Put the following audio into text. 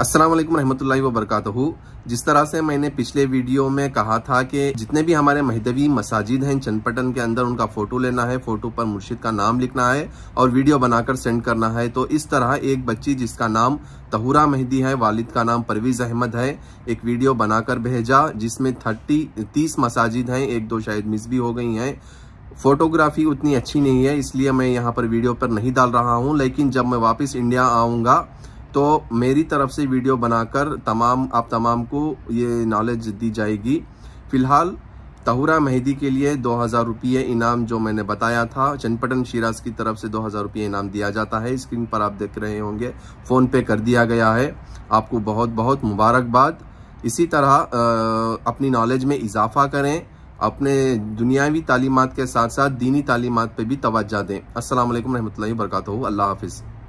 अस्सलाम वालेकुम रहमतुल्लाहि वबरकातुहू जिस तरह से मैंने पिछले वीडियो में कहा था कि जितने भी हमारे महदवी मसाजिद हैं चनपटन के अंदर उनका फ़ोटो लेना है फ़ोटो पर मुर्शिद का नाम लिखना है और वीडियो बनाकर सेंड करना है तो इस तरह एक बच्ची जिसका नाम तहूरा मेहदी है वालिद का नाम परवीज़ अहमद है एक वीडियो बनाकर भेजा जिसमें थर्टी तीस मसाजिद हैं एक दो शायद मिस भी हो गई हैं फोटोग्राफी उतनी अच्छी नहीं है इसलिए मैं यहाँ पर वीडियो पर नहीं डाल रहा हूँ लेकिन जब मैं वापस इंडिया आऊँगा तो मेरी तरफ से वीडियो बनाकर तमाम आप तमाम को ये नॉलेज दी जाएगी फ़िलहाल तहुरा मेहदी के लिए दो हज़ार रुपये इनाम जो मैंने बताया था चनपटन शिराज की तरफ से दो हज़ार रुपये इनाम दिया जाता है स्क्रीन पर आप देख रहे होंगे फ़ोन पे कर दिया गया है आपको बहुत बहुत मुबारकबाद इसी तरह आ, अपनी नॉलेज में इजाफा करें अपने दुनियावी तालीमत के साथ साथ दीनी तालीमत पर भी तोज्जा दें असल वरम्ह वर्क अल्लाह हाफिज़